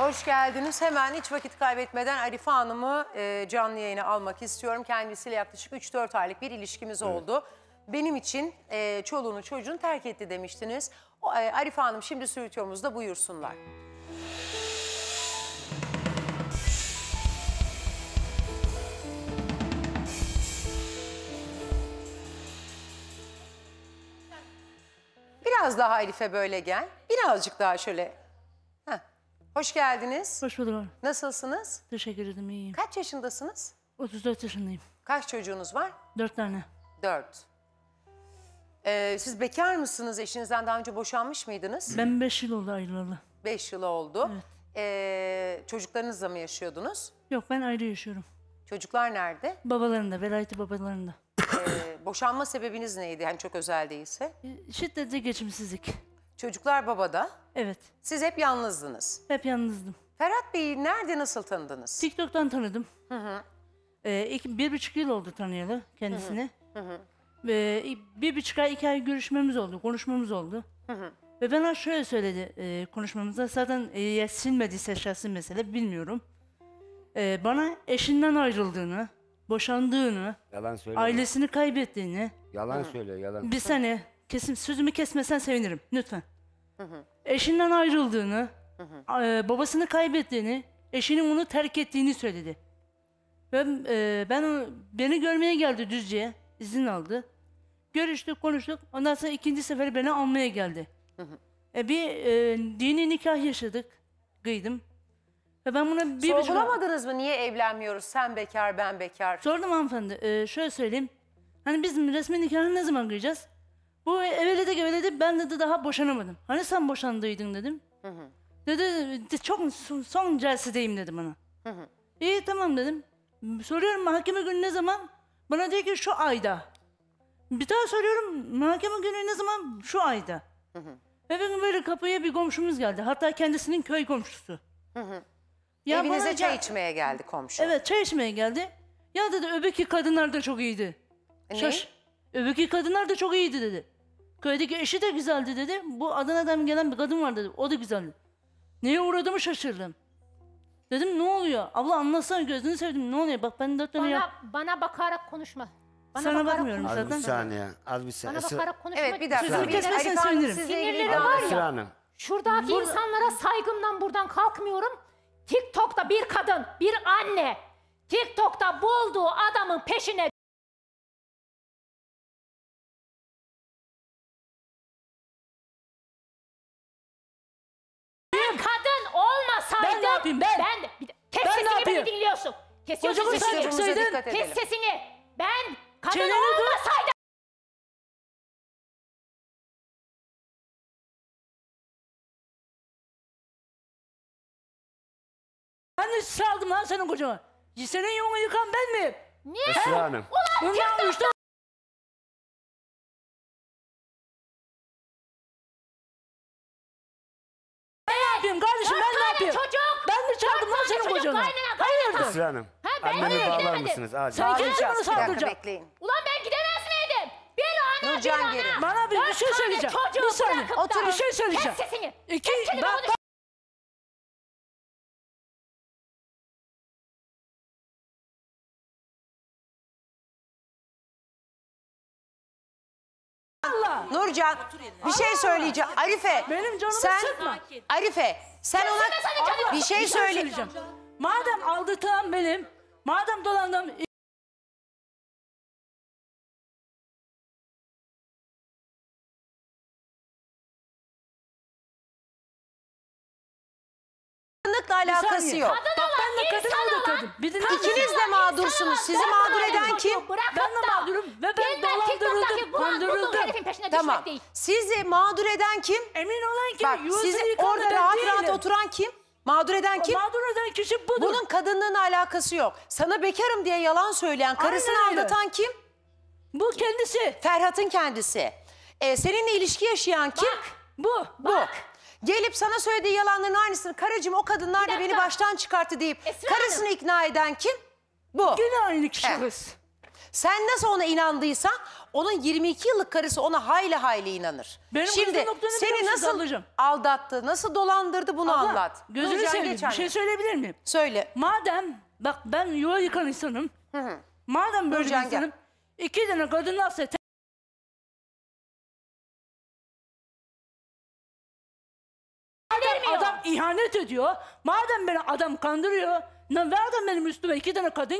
Hoş geldiniz. Hemen hiç vakit kaybetmeden Arife Hanım'ı e, canlı yayına almak istiyorum. Kendisiyle yaklaşık 3-4 aylık bir ilişkimiz evet. oldu. Benim için e, çoluğunu çocuğunu terk etti demiştiniz. O, e, Arife Hanım şimdi stüdyomuzda buyursunlar. Biraz daha Arife böyle gel. Birazcık daha şöyle Hoş geldiniz. Hoş bulduk. Nasılsınız? Teşekkür ederim iyiyim. Kaç yaşındasınız? 34 yaşındayım. Kaç çocuğunuz var? 4 tane. 4. Ee, siz bekar mısınız? Eşinizden daha önce boşanmış mıydınız? Ben 5 yıl oldu ayrılalı. 5 yıl oldu. Evet. Ee, çocuklarınızla mı yaşıyordunuz? Yok ben ayrı yaşıyorum. Çocuklar nerede? Babalarında, velayeti babalarında. ee, boşanma sebebiniz neydi? Yani çok özel değilse. Şiddetli geçimsizlik. Çocuklar babada. Evet. Siz hep yalnızdınız. Hep yalnızdım. Ferhat Bey'i nerede nasıl tanıdınız? TikTok'tan tanıdım. Hı hı. Ee, iki, bir buçuk yıl oldu tanıyalı kendisini. Hı hı. Hı bir buçuk ay iki ay görüşmemiz oldu, konuşmamız oldu. Hı hı. Ve bana şöyle söyledi e, konuşmamızda zaten e, ya silmediyse şahsi mesele bilmiyorum. E, bana eşinden ayrıldığını, boşandığını, yalan söyleme. ailesini kaybettiğini. Yalan hı. söyle yalan. Bir sene kesim sözümü kesmesen sevinirim lütfen. Hı hı. Eşinden ayrıldığını, E, babasını kaybettiğini, eşinin onu terk ettiğini söyledi. Ve e, ben beni görmeye geldi Düzce'ye, izin aldı. Görüştük, konuştuk. Ondan sonra ikinci sefer beni almaya geldi. E, bir e, dini nikah yaşadık, giydim. Ve ben buna bir Sorgulamadınız buçuk... mı niye evlenmiyoruz? Sen bekar, ben bekar. Sordum hanımefendi. E, şöyle söyleyeyim. Hani biz resmi nikahını ne zaman giyeceğiz? Bu eveledi geveledi ben dedi daha boşanamadım. Hani sen boşandıydın dedim. Hı hı. Dedi çok son, son celsedeyim dedi bana. Hı hı. İyi tamam dedim. Soruyorum mahkeme günü ne zaman? Bana diyor ki şu ayda. Bir daha soruyorum mahkeme günü ne zaman? Şu ayda. Hı hı. Efendim böyle kapıya bir komşumuz geldi. Hatta kendisinin köy komşusu. Hı hı. Ya Evinize çay içmeye geldi komşu. Evet çay içmeye geldi. Ya dedi öbeki kadınlar da çok iyiydi. E ne? Şaş. Öbeki kadınlar da çok iyiydi dedi. Köydeki eşi de güzeldi dedi. Bu Adana'dan gelen bir kadın var dedi. O da güzeldi. Neye uğradığımı şaşırdım. Dedim ne oluyor? Abla anlatsana gözünü sevdim ne oluyor? Bak ben dört tane Bana, yap. bana bakarak konuşma. Bana Sana bakmıyorum konuşma. Az bir saniye. Az bir saniye. Bana Esra, bakarak konuşma. Evet bir dakika. Sözümü Bir- kesmezsen sevinirim. Sinirleri var ya. Hanım. Şuradaki insanlara saygımdan buradan kalkmıyorum. TikTok'ta bir kadın, bir anne TikTok'ta bulduğu adamın peşine Kesiyorsun sesini. saygı Sözümüze Kes sesini. Ben kadın Çeneni dur. olmasaydım. Ben mi sizi lan senin kocana? Senin yolunu yıkan ben mi? Niye? Esra Hanım. Ulan Bundan çıktı. uçtan Ben ne yapayım kardeşim ben ne yapayım? Çocuk. Ben mi çaldım lan senin çocuk kocanı? kaynana, Hayırdır? Esra Hanım. Annemi Hayır, bağlar gidemedim. mısınız acil? Sen bunu Bir Ulan ben gidemez miydim? Bir ana Nurcan bir ana. Bana bir- bir şey söyleyeceğim. çocuğu Bir saniye. Otur, bir şey söyleyeceğim. Kes sesini. İki, Tek kelime bak, konuş- Allah. Nurcan bir şey söyleyeceğim. Arife Benim sen Arife sen ona bir şey söyleyeceğim. Madem aldırtılan benim, Madem dolandım kadınlıkla alakası yok. Kadın Bak ben de kadın insan kadın. Bir kadın İkiniz de olan, mağdursunuz. Sizi olan, mağdur eden kim? Bırakın Ben de da. mağdurum ve ben Yeniden TikTok'taki dolandırıldım, kandırıldım. Tamam. değil. Sizi mağdur eden kim? Emin olan kim? Bak sizi yıkanı orada rahat rahat oturan kim? Mağdur eden kim? Mağdur eden kişi budur. Bunun kadınlığına alakası yok. Sana bekarım diye yalan söyleyen, karısını Aynen öyle. aldatan kim? Bu kendisi. Ferhat'ın kendisi. Ee, seninle ilişki yaşayan kim? Bak, bu, bu. bak. Gelip sana söylediği yalanların aynısını karıcığım o kadınlar da beni baştan çıkarttı deyip Esra karısını Hanım. ikna eden kim? Bu. Yine aynı kişi Evet. kız. Sen nasıl ona inandıysan onun 22 yıllık karısı ona hayli hayli inanır. Benim Şimdi seni nasıl aldattı, nasıl dolandırdı bunu Abla, anlat. Gözünü seveyim bir şey söyleyebilir miyim? Söyle. Madem bak ben yuva yıkan insanım. Hı hı. Madem böyle Nurcan insanım. Gel. İki tane kadın nasıl adam ihanet ediyor, madem beni adam kandırıyor, ne verdim benim üstüme iki tane kadın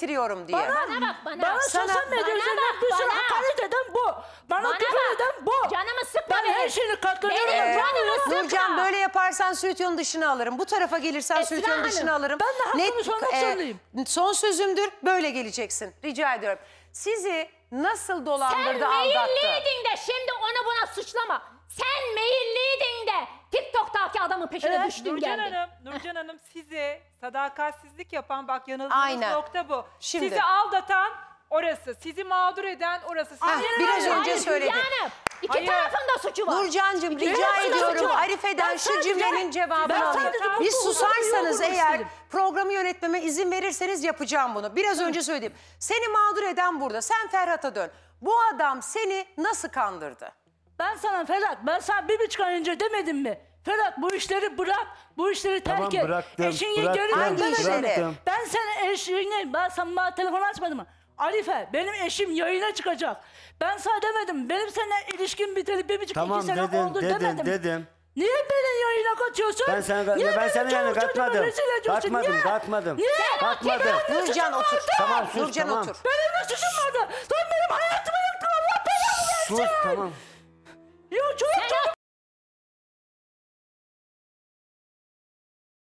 getiriyorum diye. Bana, bana bak bana. Bana sosyal medya üzerinden bir sürü hakaret eden bu. Bana, bana küfür eden bu. Canımı sıkma Ben benim. her şeyini katlanıyorum. Benim canımı sıkma. Nurcan böyle yaparsan stüdyonun dışına alırım. Bu tarafa gelirsen stüdyonun dışına alırım. Ben de hakkımı Net, sormak e, zorundayım. Son sözümdür böyle geleceksin. Rica ediyorum. Sizi nasıl dolandırdı Sen aldattı? Sen meyilliydin de şimdi onu buna suçlama. Sen meyilliydin de TikTok'taki adamın peşine evet, düştün Nurcan geldin. Hanım, Nurcan Hanım size Sadakatsizlik yapan bak yanıldığınız nokta bu. Şimdi. Sizi aldatan orası. Sizi mağdur eden orası. Sizi Ah, biraz önce Hayır, söyledi. Hülya Hanım, İki Hayır. tarafın da suçu var. Nurcan'cım rica Nurcan'ın ediyorum suçu var. Arife'den Ben şu sadece- cümlenin ben cevabını alayım. sadece susarsanız eğer programı yönetmeme izin verirseniz yapacağım bunu. Biraz önce söyledim. Seni mağdur eden burada. Sen Ferhat'a dön. Bu adam seni nasıl kandırdı? Ben sana Ferhat, ben sana bir buçuk ay önce demedim mi? Ferhat bu işleri bırak. Bu işleri terk Tamam, et. bıraktım, Eşini bıraktım, bıraktım. Ben sana eşini, ben sana telefon açmadım mı? Arife benim eşim yayına çıkacak. Ben sana demedim. Benim seninle ilişkin biteli bir buçuk Tamam iki sene dedim, oldu dedim, demedim. dedim. Niye beni yayına katıyorsun? Ben sana- ben seni senin yayına katmadım. Katmadım, Niye? katmadım. Niye? Katmadım. Benim Nurcan otur. Tamam sus Nurcan tamam. otur. Benim de suçum vardı. Lan benim hayatımı yıktın Allah belanı versin. Sus tamam. Ya çoluk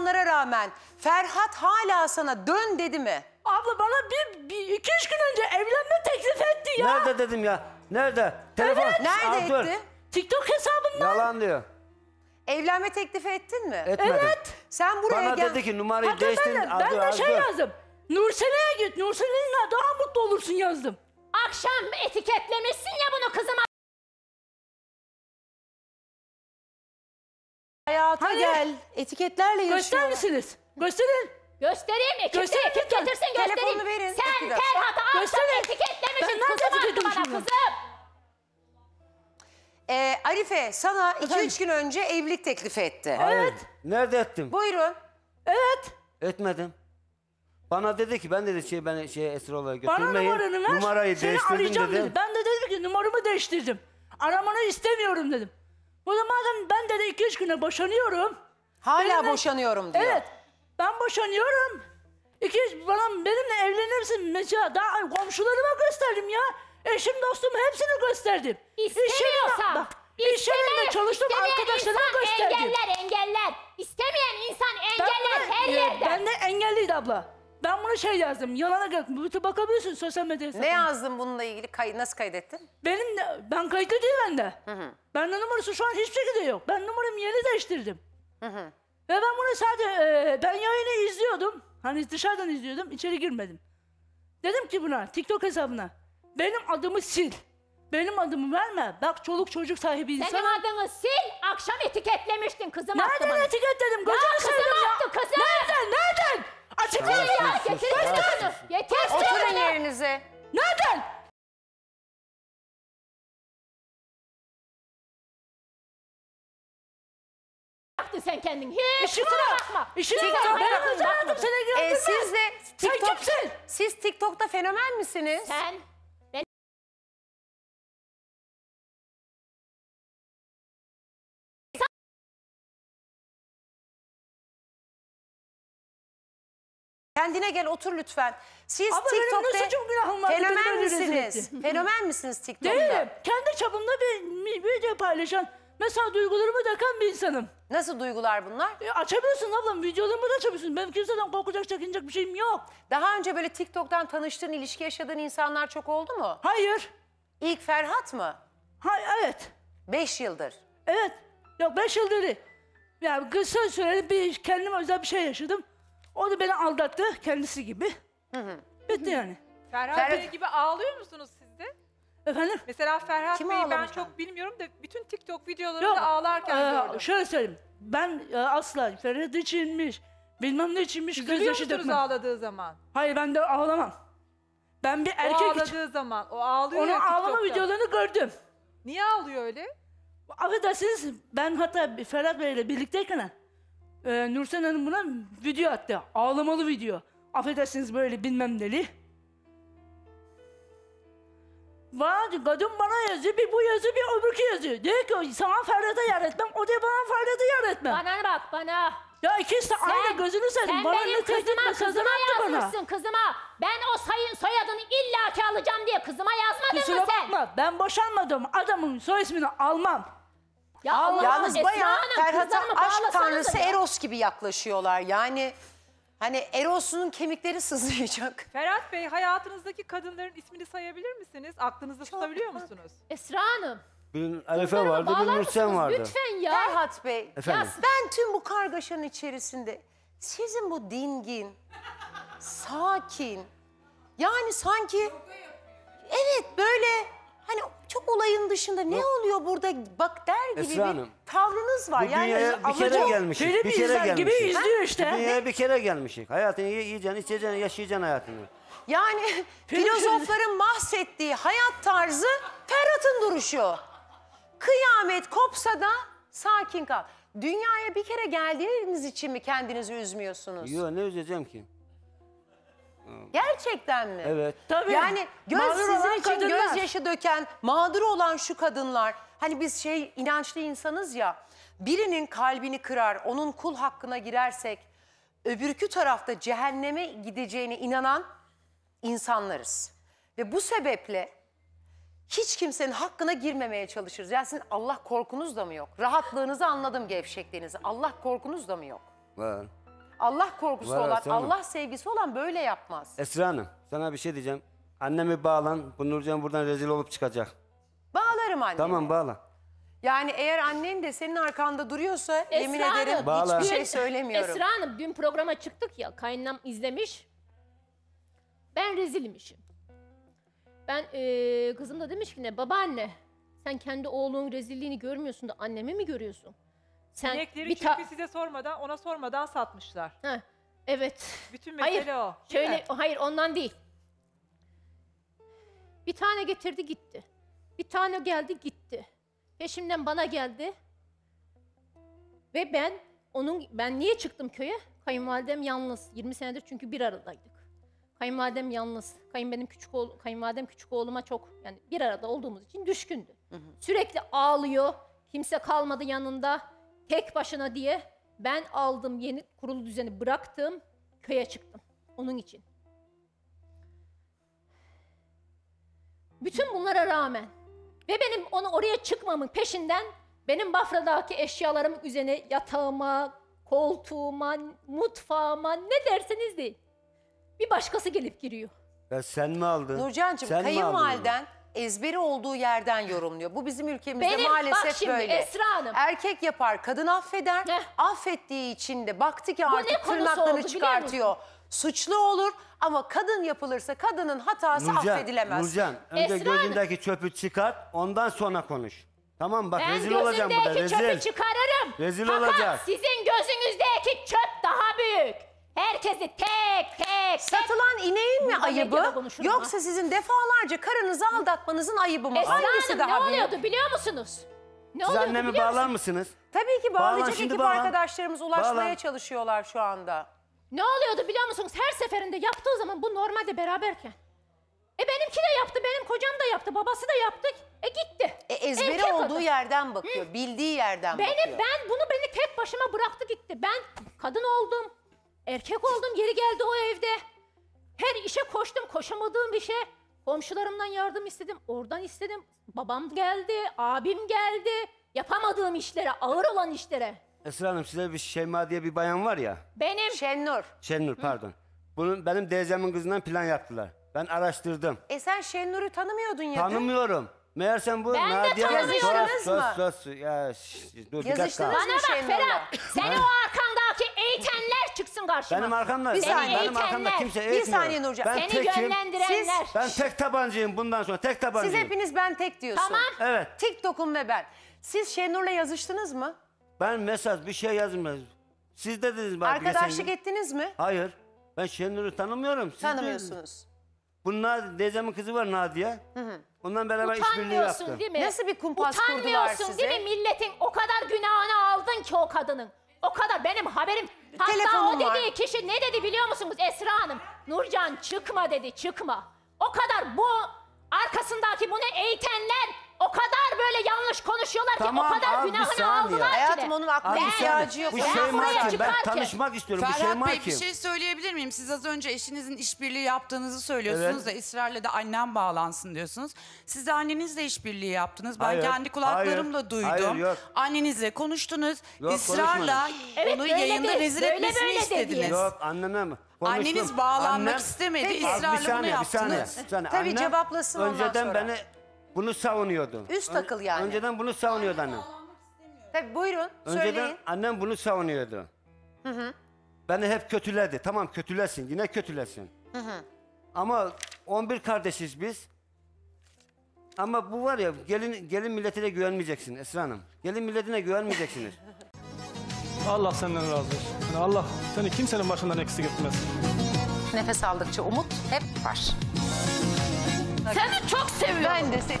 olanlara rağmen Ferhat hala sana dön dedi mi? Abla bana bir, bir iki üç gün önce evlenme teklif etti ya. Nerede dedim ya? Nerede? Telefon. Evet. Nerede Aa, etti? TikTok hesabından. Yalan diyor. Evlenme teklifi ettin mi? Etmedim. Evet. Sen buraya Bana gel. Bana dedi ki numarayı Hatta değiştirin. Ben de, ben de şey yazdım. Nursene'ye git. Nursene'ninle daha mutlu olursun yazdım. Akşam etiketlemişsin ya bunu kızıma. Hayata Hayır. Hani güzel etiketlerle yaşıyor. Göster misiniz? Gösterin. Göstereyim mi? Kimse gösterin getirsin göstereyim. Telefonu verin. Sen Ferhat'ı altın etiketlemişsin. Ben nereden etiketledim şimdi? Kızım. Ee, Arife sana 2-3 gün önce evlilik teklifi etti. Evet. Nerede ettim? Buyurun. Evet. Etmedim. Bana dedi ki ben dedi şey ben şey esra olarak götürmeyin. Bana numaranı ver. Numarayı seni arayacağım dedi. dedi. Ben de dedim ki numaramı değiştirdim. Aramanı istemiyorum dedim. O zaman ben dedi 2-3 güne boşanıyorum. Hala benimle, boşanıyorum diyor. Evet. Ben boşanıyorum. İki, bana, benimle evlenir misin mesela. Daha komşularıma gösterdim ya. Eşim dostum hepsini gösterdim. İstemiyorsam. Bak, İş yerinde çalıştım arkadaşlarıma gösterdim. engeller engeller. İstemeyen insan engeller ben, her yerde. Ben de engelliydi abla. Ben bunu şey yazdım. Yalana gel. Bütün bakabilirsin sosyal medyada. Ne yazdın bununla ilgili? Kay nasıl kaydettin? Benim de, ben kayıtlı değil bende. Hı hı. Bende numarası şu an hiçbir şekilde yok. Ben numaramı yeni değiştirdim. Hı hı. Ve ben bunu sadece e, ben yayını izliyordum. Hani dışarıdan izliyordum. içeri girmedim. Dedim ki buna TikTok hesabına. Benim adımı sil. Benim adımı verme. Bak çoluk çocuk sahibi insan. Senin adını sil. Akşam etiketlemiştin. Kızım attı Nereden bana. etiketledim? Ya kızım sevdim ya. kızım. Nereden? Nereden? Açıklayın ya. Sus, sus, Getirin Yeter. Oturun yerinize. Nereden? mı sen kendin? Hiç kusura bakma. İşine bak. TikTok- Ben Bakma. seni E, siz de TikTok, kimsin? siz TikTok'ta fenomen misiniz? Sen ben Kendine gel otur lütfen. Siz Ama TikTok'ta fenomen misiniz? fenomen misiniz TikTok'ta? Değilim. Kendi çapımda bir video paylaşan Mesela duygularımı döken bir insanım. Nasıl duygular bunlar? E, açabiliyorsun ablam, videolarımı da açabiliyorsun. Ben kimseden korkacak, çekinecek bir şeyim yok. Daha önce böyle TikTok'tan tanıştığın, ilişki yaşadığın insanlar çok oldu mu? Hayır. İlk Ferhat mı? Ha, evet. Beş yıldır. Evet. Yok beş yıldır değil. Yani kısa süreli bir kendime özel bir şey yaşadım. O da beni aldattı kendisi gibi. Hı hı. Bitti yani. Ferhat Ferhat- Bey gibi ağlıyor musunuz Efendim? Mesela Ferhat Kim Bey'i ben çok bilmiyorum da bütün TikTok videolarında ağlarken e, gördüm. şöyle söyleyeyim. Ben e, asla Ferhat içinmiş, bilmem ne içinmiş Üzülüyor gözyaşı musunuz dökmem. ağladığı zaman? Hayır ben de ağlamam. Ben bir o erkek ağladığı için. zaman. O ağlıyor Onun ya ağlama videolarını gördüm. Niye ağlıyor öyle? Affedersiniz ben hatta Ferhat Bey'le birlikteyken e, Nursen Hanım buna video attı. Ağlamalı video. Affedersiniz böyle bilmem neli. Bana kadın bana yazıyor, bir bu yazıyor, bir öbürkü yazıyor. Diyor ki sana Ferhat'a yer etmem, o diyor bana Ferhat'a yer etmem. Bana bak bana. Ya ikisi de aynı gözünü seveyim. Sen bana benim ne tehdit kızıma, kızıma yazmışsın bana. kızıma. Ben o sayın soyadını illaki alacağım diye kızıma yazmadın Kusura mı sen? Kusura bakma ben boşanmadım adamın soy ismini almam. Ya Allah, yalnız bayağı Ferhat'a aşk tanrısı ya. Eros gibi yaklaşıyorlar yani. Hani Eros'un kemikleri sızlayacak. Ferhat Bey hayatınızdaki kadınların ismini sayabilir misiniz? Aklınızda Çok tutabiliyor bak. musunuz? Esra Hanım. Bir Alefe vardı, bir Nursel vardı. Lütfen ya. Ferhat Bey, Efendim? Ya ben tüm bu kargaşanın içerisinde sizin bu dingin, sakin, yani sanki evet böyle Hani çok olayın dışında ne oluyor burada bak der gibi Esra Hanım, bir tavrınız var. Bu yani dünyaya bir kere gelmişik. bir kere izler gibi izliyor işte. Dünyaya bir kere gelmişik. Hayatını ye- yiyeceksin, içeceksin, yaşayacaksın hayatını. Yani filozofların bahsettiği hayat tarzı Ferhat'ın duruşu. Kıyamet kopsa da sakin kal. Dünyaya bir kere geldiğiniz için mi kendinizi üzmüyorsunuz? Yok ne üzeceğim ki? Gerçekten mi? Evet. Tabii. Yani göz mağdur sizin için kadınlar. gözyaşı döken, mağdur olan şu kadınlar. Hani biz şey inançlı insanız ya. Birinin kalbini kırar, onun kul hakkına girersek öbürkü tarafta cehenneme gideceğine inanan insanlarız. Ve bu sebeple hiç kimsenin hakkına girmemeye çalışırız. Yani sizin Allah korkunuz da mı yok? Rahatlığınızı anladım gevşekliğinizi. Allah korkunuz da mı yok? Var. Allah korkusu Var, olan, Allah sevgisi olan böyle yapmaz. Esra Hanım sana bir şey diyeceğim. Annemi bağlan. Bu Nurcan buradan rezil olup çıkacak. Bağlarım annemi. Tamam bağla. Yani eğer annen de senin arkanda duruyorsa yemin Hanım, ederim Bağla. hiçbir şey, şey söylemiyorum. Esra Hanım dün programa çıktık ya kaynam izlemiş. Ben rezilmişim. Ben eee kızım da demiş ki ne babaanne sen kendi oğlunun rezilliğini görmüyorsun da annemi mi görüyorsun? Sen İnekleri bir ta- çünkü size sormadan, ona sormadan satmışlar. Ha, evet. Bütün mesele hayır, o. Şöyle mi? hayır ondan değil. Bir tane getirdi gitti. Bir tane geldi gitti. Peşimden bana geldi. Ve ben onun ben niye çıktım köye? Kayınvalidem yalnız. 20 senedir çünkü bir aradaydık. Kayınvalidem yalnız. Kayın benim küçük oğlu, kayınvalidem küçük oğluma çok yani bir arada olduğumuz için düşkündü. Sürekli ağlıyor. Kimse kalmadı yanında tek başına diye ben aldım yeni kurulu düzeni bıraktım, köye çıktım onun için. Bütün bunlara rağmen ve benim onu oraya çıkmamın peşinden benim Bafra'daki eşyalarım üzerine yatağıma, koltuğuma, mutfağıma ne derseniz deyin. Bir başkası gelip giriyor. Ya sen mi aldın? Nurcan'cığım Sen mi aldın ezberi olduğu yerden yorumluyor. Bu bizim ülkemizde Benim, maalesef bak şimdi, böyle. Esra Hanım. Erkek yapar, kadın affeder. Heh. Affettiği için de baktı ki artık tırnaklarını çıkartıyor. Suçlu olur ama kadın yapılırsa kadının hatası Nurcan, affedilemez. Nurcan, önce Esra gözündeki Hanım. çöpü çıkart, ondan sonra konuş. Tamam bak ben rezil olacağım burada. Ben gözündeki çöpü çıkarırım. Rezil Fakat olacak. sizin gözünüzdeki çöp daha büyük. Herkesi tek tek Satılan ineğin mi Burada ayıbı konuşulma. yoksa sizin defalarca karınızı aldatmanızın ayıbı mı? Esra Hangisi Hanım ne büyük? Hani. oluyordu biliyor musunuz? Ne Siz oluyordu annemi biliyor bağlar musunuz? mısınız? Tabii ki bağlayacak Bağlan, ekip bağlan. arkadaşlarımız ulaşmaya Bağlan. çalışıyorlar şu anda. Ne oluyordu biliyor musunuz? Her seferinde yaptığı zaman bu normalde beraberken. E benimki de yaptı, benim kocam da yaptı, babası da yaptı. E gitti. E, ezberi Erkek olduğu adam. yerden bakıyor, bildiği yerden Beni, bakıyor. ben bunu beni tek başıma bıraktı gitti. Ben kadın oldum. Erkek oldum geri geldi o evde. Her işe koştum koşamadığım bir şey. Komşularımdan yardım istedim. Oradan istedim. Babam geldi, abim geldi. Yapamadığım işlere, ağır olan işlere. Esra Hanım size bir Şeyma diye bir bayan var ya. Benim. Şenur. Şenur pardon. Bunun benim teyzemin kızından plan yaptılar. Ben araştırdım. E sen Şennur'u tanımıyordun ya. Tanımıyorum. Meğer sen bu Ben de tanımıyorum. Sus, Yazıştınız Ya, şş, dur bir dakika. mı Bana bak Şennur'la? Ferhat, seni o çıkıyorsun karşıma. Benim arkamda. Bir saniye. Benim arkamda kimse eğitmiyor. Bir saniye Nurcan. Ben Seni tekim, yönlendirenler. Siz, ben tek tabancayım bundan sonra. Tek tabancayım. Siz hepiniz ben tek diyorsun. Tamam. Evet. Tik dokun ve ben. Siz Şenur'la yazıştınız mı? Ben mesaj bir şey yazmıyorum. Siz de dediniz bana. Arkadaşlık ettiniz mi? Hayır. Ben Şenur'u tanımıyorum. Siz Tanımıyorsunuz. De... Bunlar Dezem'in kızı var Nadia. Hı hı. Ondan beraber işbirliği yaptım. Değil mi? Nasıl bir kumpas kurdular size? Utanmıyorsun değil mi? Milletin o kadar günahını aldın ki o kadının. O kadar benim haberim. Hatta Telefonum o dediği var. kişi ne dedi biliyor musunuz Esra Hanım? Nurcan çıkma dedi çıkma. O kadar bu arkasındaki bunu eğitenler o kadar böyle yanlış konuşuyorlar Tamam ki o kadar abi, günahını saniye. aldılar ki. Hayatım onun aklı Abi, şey ihtiyacı yok. Bu Ben Şeyma buraya Ben tanışmak istiyorum. bu şey Şeyma Bey bir şey söyleyebilir miyim? Siz az önce eşinizin işbirliği yaptığınızı söylüyorsunuz Evet. da ısrarla da annem bağlansın diyorsunuz. Siz de annenizle işbirliği yaptınız. Ben Hayır, kendi kulaklarımla hayır, duydum. hayır, yok. Annenizle konuştunuz. Yok, ısrarla Evet, onu böyle yayında dedi, rezil böyle etmesini böyle dedi. istediniz. Yok annemle mi? Konuştum. Anneniz bağlanmak Annem- istemedi. Peki. ısrarla bunu yaptınız. saniye, Tabii, cevaplasın ondan önceden beni bunu savunuyordu. Üst takıl yani. Önceden bunu savunuyordu annem. Tabii buyurun Önceden söyleyin. annem bunu savunuyordu. Hı hı. Beni hep kötüledi. Tamam kötülesin yine kötülesin. Hı hı. Ama 11 kardeşiz biz. Ama bu var ya gelin gelin milletine güvenmeyeceksin Esra Hanım. Gelin milletine güvenmeyeceksiniz. Allah senden razı olsun. Allah seni kimsenin başından eksik etmez. Nefes aldıkça umut hep var. Seni çok seviyorum. Ben de seni.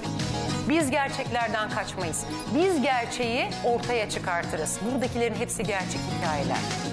Biz gerçeklerden kaçmayız. Biz gerçeği ortaya çıkartırız. Buradakilerin hepsi gerçek hikayeler.